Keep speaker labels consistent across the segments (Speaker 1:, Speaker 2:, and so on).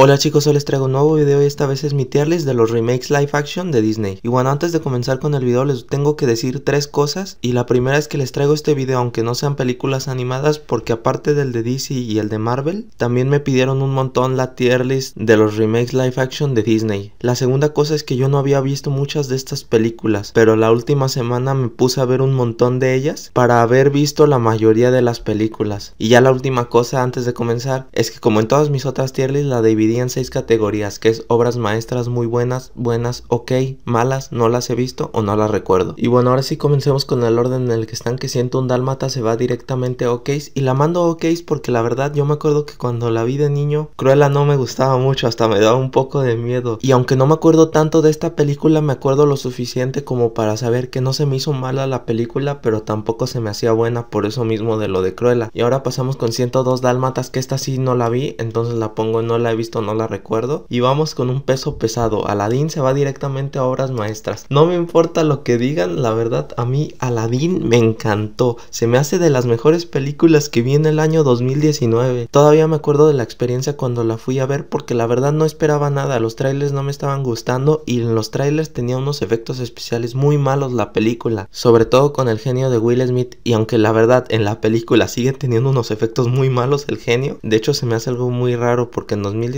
Speaker 1: Hola chicos, hoy les traigo un nuevo video y esta vez es mi tier list de los remakes live action de Disney. Y bueno, antes de comenzar con el video les tengo que decir tres cosas y la primera es que les traigo este video aunque no sean películas animadas porque aparte del de DC y el de Marvel, también me pidieron un montón la tier list de los remakes live action de Disney. La segunda cosa es que yo no había visto muchas de estas películas, pero la última semana me puse a ver un montón de ellas para haber visto la mayoría de las películas. Y ya la última cosa antes de comenzar es que como en todas mis otras tier lists la dividí en seis categorías, que es obras maestras muy buenas, buenas, ok, malas, no las he visto o no las recuerdo. Y bueno, ahora sí comencemos con el orden en el que están, que siento un dálmata se va directamente a ok y la mando a ok porque la verdad yo me acuerdo que cuando la vi de niño, Cruella no me gustaba mucho, hasta me daba un poco de miedo. Y aunque no me acuerdo tanto de esta película, me acuerdo lo suficiente como para saber que no se me hizo mala la película, pero tampoco se me hacía buena por eso mismo de lo de Cruella. Y ahora pasamos con 102 dálmatas, que esta sí no la vi, entonces la pongo no la he visto no la recuerdo. Y vamos con un peso pesado. Aladdin se va directamente a obras maestras. No me importa lo que digan, la verdad a mí Aladdin me encantó. Se me hace de las mejores películas que vi en el año 2019. Todavía me acuerdo de la experiencia cuando la fui a ver porque la verdad no esperaba nada. Los trailers no me estaban gustando y en los trailers tenía unos efectos especiales muy malos la película. Sobre todo con el genio de Will Smith y aunque la verdad en la película sigue teniendo unos efectos muy malos el genio. De hecho se me hace algo muy raro porque en 2019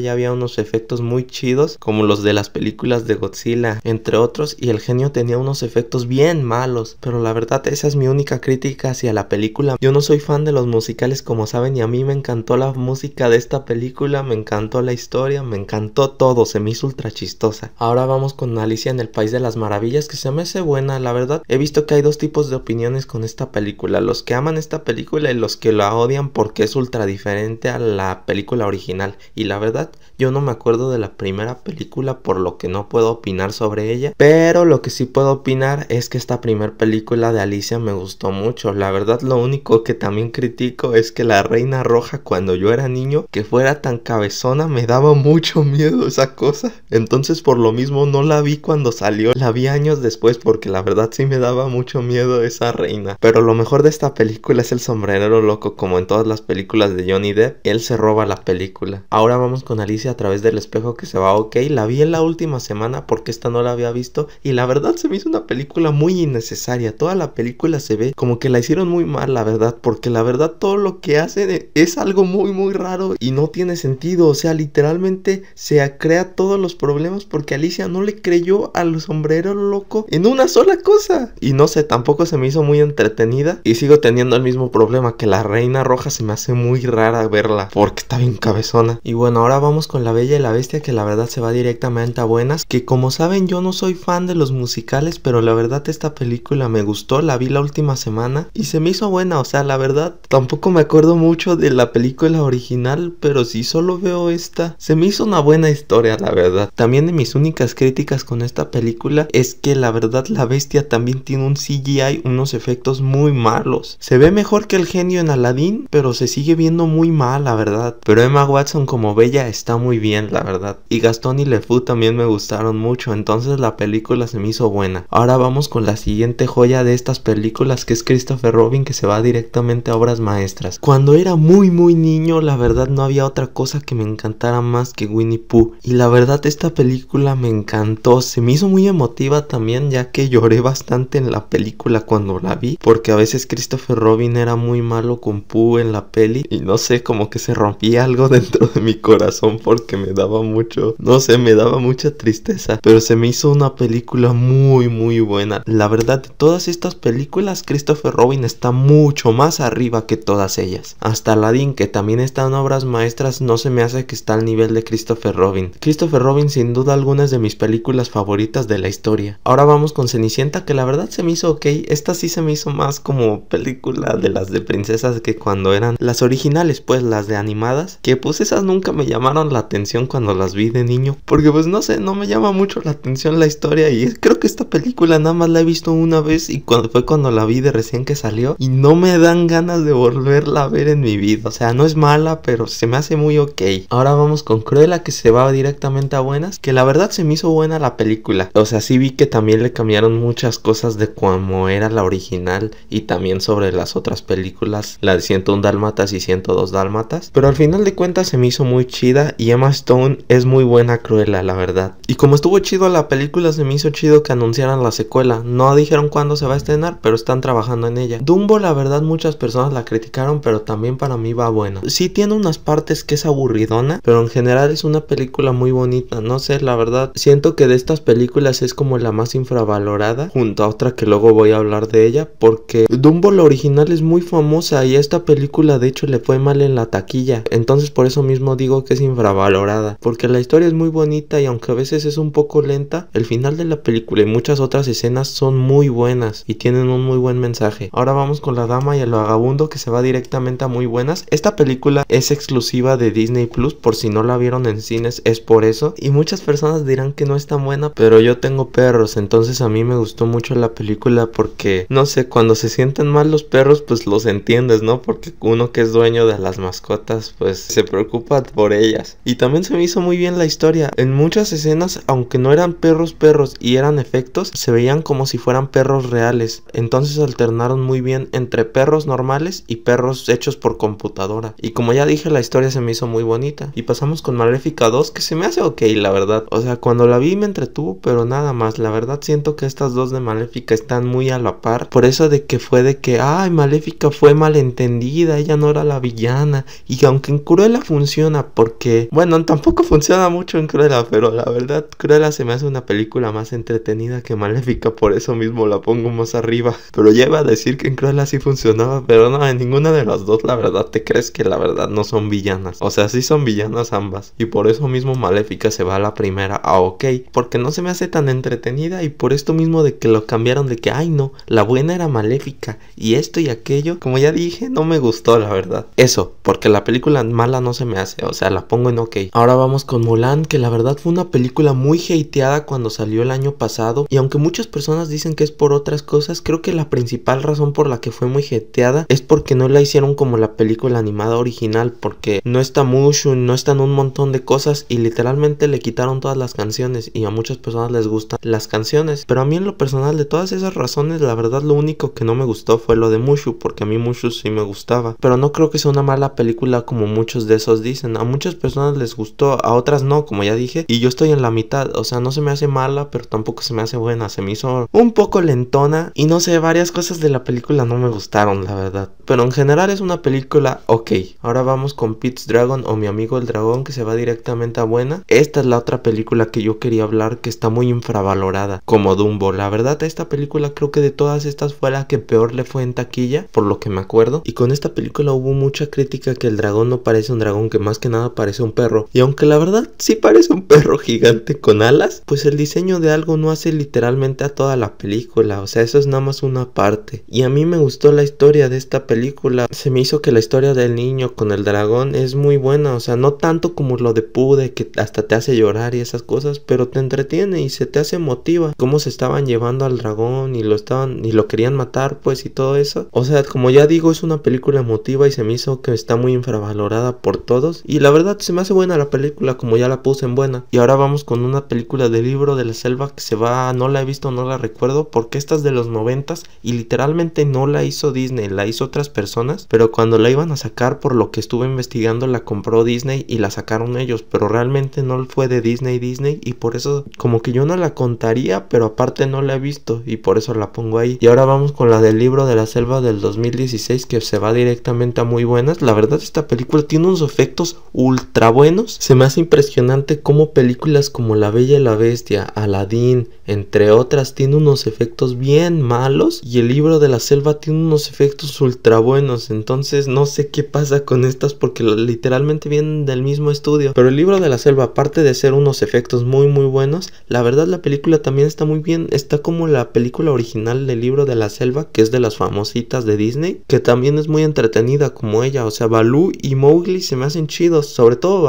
Speaker 1: ya había unos efectos muy chidos como los de las películas de Godzilla, entre otros, y el genio tenía unos efectos bien malos, pero la verdad esa es mi única crítica hacia la película. Yo no soy fan de los musicales como saben y a mí me encantó la música de esta película, me encantó la historia, me encantó todo, se me hizo ultra chistosa. Ahora vamos con Alicia en el País de las Maravillas que se me hace buena, la verdad. He visto que hay dos tipos de opiniones con esta película, los que aman esta película y los que la odian porque es ultra diferente a la película original y la cover that Yo no me acuerdo de la primera película por lo que no puedo opinar sobre ella, pero lo que sí puedo opinar es que esta primera película de Alicia me gustó mucho. La verdad lo único que también critico es que la Reina Roja cuando yo era niño, que fuera tan cabezona, me daba mucho miedo esa cosa. Entonces por lo mismo no la vi cuando salió, la vi años después porque la verdad sí me daba mucho miedo esa reina. Pero lo mejor de esta película es el sombrerero loco como en todas las películas de Johnny Depp, él se roba la película. Ahora vamos con Alicia a través del espejo que se va, ok, la vi en la última semana porque esta no la había visto y la verdad se me hizo una película muy innecesaria, toda la película se ve como que la hicieron muy mal, la verdad, porque la verdad todo lo que hacen es algo muy muy raro y no tiene sentido, o sea, literalmente se crea todos los problemas porque Alicia no le creyó al sombrero loco en una sola cosa y no sé, tampoco se me hizo muy entretenida y sigo teniendo el mismo problema que la reina roja se me hace muy rara verla porque está bien cabezona y bueno, ahora vamos con la Bella y la Bestia que la verdad se va directamente a buenas, que como saben yo no soy fan de los musicales, pero la verdad esta película me gustó, la vi la última semana y se me hizo buena, o sea, la verdad tampoco me acuerdo mucho de la película original, pero si solo veo esta, se me hizo una buena historia, la verdad. También de mis únicas críticas con esta película es que la verdad la bestia también tiene un CGI, unos efectos muy malos. Se ve mejor que el genio en Aladdin, pero se sigue viendo muy mal, la verdad. Pero Emma Watson como Bella está muy muy bien, la verdad. Y Gastón y LeFou también me gustaron mucho, entonces la película se me hizo buena. Ahora vamos con la siguiente joya de estas películas que es Christopher Robin que se va directamente a obras maestras. Cuando era muy muy niño, la verdad no había otra cosa que me encantara más que Winnie Pooh. Y la verdad esta película me encantó, se me hizo muy emotiva también ya que lloré bastante en la película cuando la vi, porque a veces Christopher Robin era muy malo con Pooh en la peli y no sé, como que se rompía algo dentro de mi corazón por que me daba mucho, no sé, me daba mucha tristeza. Pero se me hizo una película muy, muy buena. La verdad, de todas estas películas, Christopher Robin está mucho más arriba que todas ellas. Hasta Aladdin, que también está en obras maestras, no se me hace que está al nivel de Christopher Robin. Christopher Robin, sin duda algunas de mis películas favoritas de la historia. Ahora vamos con Cenicienta, que la verdad se me hizo ok. Esta sí se me hizo más como película de las de princesas que cuando eran las originales, pues las de animadas. Que pues esas nunca me llamaron las atención cuando las vi de niño. Porque pues no sé, no me llama mucho la atención la historia. Y creo que esta película nada más la he visto una vez y cuando, fue cuando la vi de recién que salió. Y no me dan ganas de volverla a ver en mi vida. O sea, no es mala, pero se me hace muy ok. Ahora vamos con Cruella que se va directamente a buenas. Que la verdad se me hizo buena la película. O sea, sí vi que también le cambiaron muchas cosas de cómo era la original y también sobre las otras películas, la de 101 Dálmatas y 102 Dálmatas. Pero al final de cuentas se me hizo muy chida y Emma Stone es muy buena Cruella, la verdad. Y como estuvo chido la película, se me hizo chido que anunciaran la secuela. No dijeron cuándo se va a estrenar, pero están trabajando en ella. Dumbo, la verdad, muchas personas la criticaron, pero también para mí va buena. Sí tiene unas partes que es aburridona, pero en general es una película muy bonita. No sé, la verdad, siento que de estas películas es como la más infravalorada, junto a otra que luego voy a hablar de ella, porque Dumbo, la original, es muy famosa y esta película, de hecho, le fue mal en la taquilla. Entonces, por eso mismo digo que es infravalorada valorada porque la historia es muy bonita y aunque a veces es un poco lenta, el final de la película y muchas otras escenas son muy buenas y tienen un muy buen mensaje. Ahora vamos con La Dama y el Vagabundo que se va directamente a muy buenas. Esta película es exclusiva de Disney Plus, por si no la vieron en cines es por eso y muchas personas dirán que no es tan buena, pero yo tengo perros, entonces a mí me gustó mucho la película porque no sé, cuando se sienten mal los perros pues los entiendes, ¿no? Porque uno que es dueño de las mascotas pues se preocupa por ellas. Y también se me hizo muy bien la historia. En muchas escenas, aunque no eran perros perros y eran efectos, se veían como si fueran perros reales. Entonces alternaron muy bien entre perros normales y perros hechos por computadora. Y como ya dije, la historia se me hizo muy bonita. Y pasamos con Maléfica 2, que se me hace ok, la verdad. O sea, cuando la vi me entretuvo, pero nada más. La verdad siento que estas dos de Maléfica están muy a la par. Por eso de que fue de que, ay, Maléfica fue malentendida, ella no era la villana. Y aunque en Cruella funciona porque... Bueno, tampoco funciona mucho en Cruella, pero la verdad, Cruella se me hace una película más entretenida que Maléfica, por eso mismo la pongo más arriba. Pero lleva a decir que en Cruella sí funcionaba, pero no, en ninguna de las dos, la verdad, te crees que la verdad no son villanas. O sea, sí son villanas ambas, y por eso mismo Maléfica se va a la primera, a ah, ok, porque no se me hace tan entretenida, y por esto mismo de que lo cambiaron de que, ay no, la buena era Maléfica, y esto y aquello, como ya dije, no me gustó, la verdad. Eso, porque la película mala no se me hace, o sea, la pongo en ok. Ahora vamos con Mulan, que la verdad fue una película muy hateada cuando salió el año pasado. Y aunque muchas personas dicen que es por otras cosas, creo que la principal razón por la que fue muy hateada es porque no la hicieron como la película animada original, porque no está Mushu, no están un montón de cosas y literalmente le quitaron todas las canciones y a muchas personas les gustan las canciones. Pero a mí en lo personal de todas esas razones, la verdad lo único que no me gustó fue lo de Mushu, porque a mí Mushu sí me gustaba. Pero no creo que sea una mala película como muchos de esos dicen. A muchas personas les gustó, a otras no, como ya dije. Y yo estoy en la mitad, o sea, no se me hace mala, pero tampoco se me hace buena. Se me hizo un poco lentona y no sé, varias cosas de la película no me gustaron, la verdad. Pero en general es una película ok. Ahora vamos con Pete's Dragon o mi amigo el dragón que se va directamente a buena. Esta es la otra película que yo quería hablar que está muy infravalorada, como Dumbo. La verdad, esta película creo que de todas estas fue la que peor le fue en taquilla, por lo que me acuerdo. Y con esta película hubo mucha crítica que el dragón no parece un dragón, que más que nada parece un perro y aunque la verdad sí parece un perro gigante con alas, pues el diseño de algo no hace literalmente a toda la película. O sea, eso es nada más una parte. Y a mí me gustó la historia de esta película. Se me hizo que la historia del niño con el dragón es muy buena. O sea, no tanto como lo de Pude, que hasta te hace llorar y esas cosas, pero te entretiene y se te hace emotiva. Cómo se estaban llevando al dragón y lo estaban y lo querían matar, pues, y todo eso. O sea, como ya digo, es una película emotiva y se me hizo que está muy infravalorada por todos. Y la verdad se me buena la película como ya la puse en buena. Y ahora vamos con una película del libro de la selva que se va, no la he visto, no la recuerdo, porque esta es de los noventas y literalmente no la hizo Disney, la hizo otras personas, pero cuando la iban a sacar por lo que estuve investigando la compró Disney y la sacaron ellos, pero realmente no fue de Disney Disney y por eso como que yo no la contaría, pero aparte no la he visto y por eso la pongo ahí. Y ahora vamos con la del libro de la selva del 2016 que se va directamente a muy buenas. La verdad esta película tiene unos efectos ultra se me hace impresionante cómo películas como La Bella y la Bestia, Aladdin, entre otras, tiene unos efectos bien malos y el libro de la selva tiene unos efectos ultra buenos. Entonces no sé qué pasa con estas porque literalmente vienen del mismo estudio. Pero el libro de la selva, aparte de ser unos efectos muy muy buenos, la verdad la película también está muy bien. Está como la película original del libro de la selva, que es de las famositas de Disney, que también es muy entretenida como ella. O sea, Balú y Mowgli se me hacen chidos, sobre todo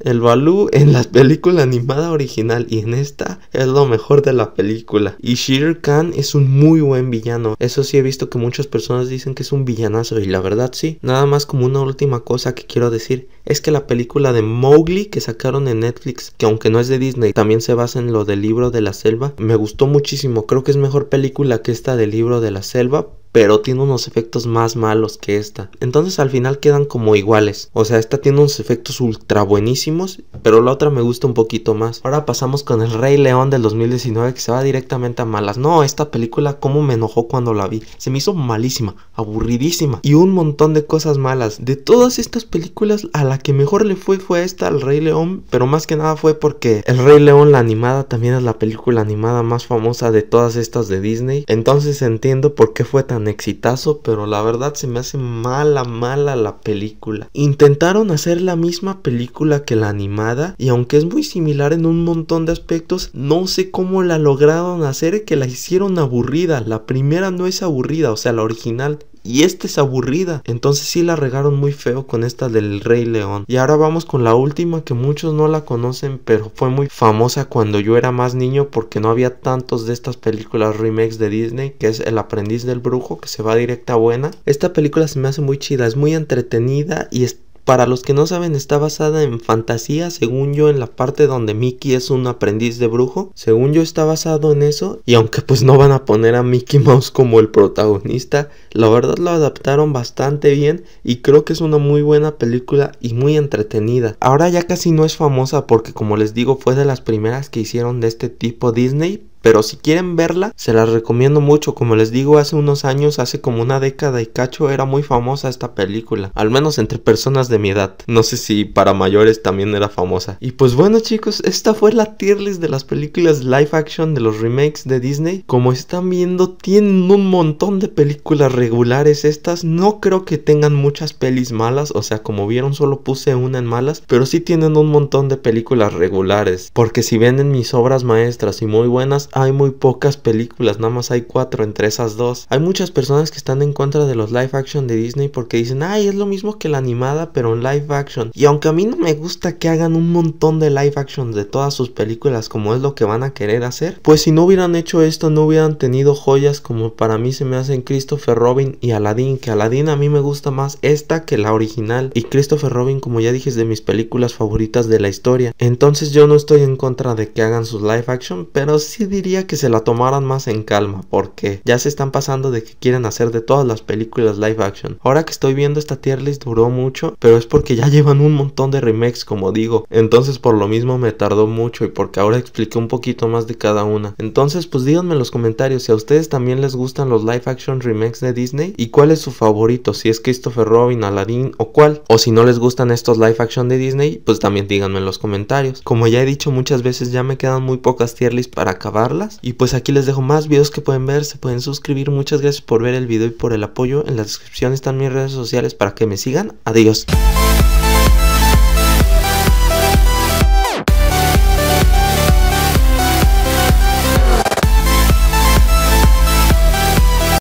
Speaker 1: el Balú en la película animada original y en esta es lo mejor de la película. Y Shere Khan es un muy buen villano. Eso sí he visto que muchas personas dicen que es un villanazo y la verdad sí. Nada más como una última cosa que quiero decir es que la película de Mowgli que sacaron en Netflix, que aunque no es de Disney, también se basa en lo del libro de la selva, me gustó muchísimo. Creo que es mejor película que esta del libro de la selva pero tiene unos efectos más malos que esta. Entonces al final quedan como iguales. O sea, esta tiene unos efectos ultra buenísimos, pero la otra me gusta un poquito más. Ahora pasamos con El Rey León del 2019 que se va directamente a malas. No, esta película como me enojó cuando la vi. Se me hizo malísima, aburridísima y un montón de cosas malas. De todas estas películas a la que mejor le fue fue esta El Rey León, pero más que nada fue porque El Rey León la animada también es la película animada más famosa de todas estas de Disney. Entonces entiendo por qué fue tan exitazo, pero la verdad se me hace mala, mala la película. Intentaron hacer la misma película que la animada y aunque es muy similar en un montón de aspectos, no sé cómo la lograron hacer que la hicieron aburrida. La primera no es aburrida, o sea, la original y esta es aburrida. Entonces sí la regaron muy feo con esta del Rey León. Y ahora vamos con la última que muchos no la conocen, pero fue muy famosa cuando yo era más niño porque no había tantos de estas películas remakes de Disney, que es El aprendiz del brujo, que se va directa a buena. Esta película se me hace muy chida, es muy entretenida y está para los que no saben, está basada en fantasía, según yo, en la parte donde Mickey es un aprendiz de brujo. Según yo, está basado en eso. Y aunque pues no van a poner a Mickey Mouse como el protagonista, la verdad lo adaptaron bastante bien y creo que es una muy buena película y muy entretenida. Ahora ya casi no es famosa porque como les digo fue de las primeras que hicieron de este tipo Disney, pero si quieren verla, se las recomiendo mucho. Como les digo, hace unos años, hace como una década y cacho, era muy famosa esta película. Al menos entre personas de mi edad. No sé si para mayores también era famosa. Y pues bueno chicos, esta fue la tier list de las películas live action de los remakes de Disney. Como están viendo, tienen un montón de películas regulares estas. No creo que tengan muchas pelis malas. O sea, como vieron, solo puse una en malas. Pero sí tienen un montón de películas regulares. Porque si ven en mis obras maestras y muy buenas, hay muy pocas películas, nada más hay cuatro entre esas dos. Hay muchas personas que están en contra de los live action de Disney porque dicen, ay, es lo mismo que la animada, pero en live action. Y aunque a mí no me gusta que hagan un montón de live action de todas sus películas como es lo que van a querer hacer, pues si no hubieran hecho esto, no hubieran tenido joyas como para mí se me hacen Christopher Robin y Aladdin, que Aladdin a mí me gusta más esta que la original. Y Christopher Robin, como ya dije, es de mis películas favoritas de la historia. Entonces yo no estoy en contra de que hagan sus live action, pero sí diría que se la tomaran más en calma, porque ya se están pasando de que quieren hacer de todas las películas live action. Ahora que estoy viendo esta tier list duró mucho, pero es porque ya llevan un montón de remakes, como digo. Entonces por lo mismo me tardó mucho y porque ahora expliqué un poquito más de cada una. Entonces pues díganme en los comentarios si a ustedes también les gustan los live action remakes de Disney y cuál es su favorito, si es Christopher Robin, Aladdin o cuál. O si no les gustan estos live action de Disney, pues también díganme en los comentarios. Como ya he dicho muchas veces, ya me quedan muy pocas tier lists para acabar y pues aquí les dejo más videos que pueden ver, se pueden suscribir. Muchas gracias por ver el video y por el apoyo. En la descripción están mis redes sociales para que me sigan. Adiós.